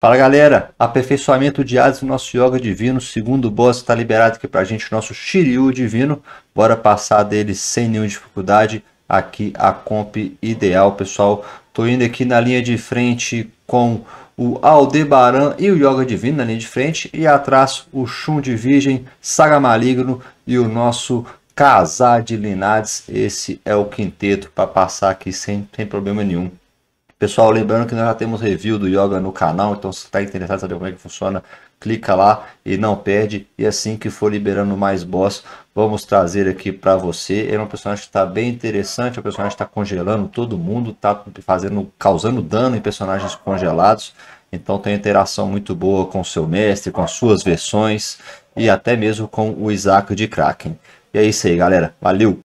Fala galera, aperfeiçoamento asas do nosso yoga divino, segundo boss está liberado aqui para a gente, nosso Shiryu divino, bora passar dele sem nenhuma dificuldade, aqui a comp ideal pessoal, tô indo aqui na linha de frente com o Aldebaran e o Yoga Divino na linha de frente e atrás o Shun de Virgem, Saga Maligno e o nosso Casar de Linades, esse é o quinteto para passar aqui sem, sem problema nenhum. Pessoal, lembrando que nós já temos review do yoga no canal, então se está interessado em saber como é que funciona, clica lá e não perde. E assim que for liberando mais boss, vamos trazer aqui para você. É um personagem que está bem interessante, o é personagem está congelando todo mundo, está fazendo, causando dano em personagens congelados. Então tem interação muito boa com o seu mestre, com as suas versões e até mesmo com o Isaac de Kraken. E é isso aí, galera. Valeu!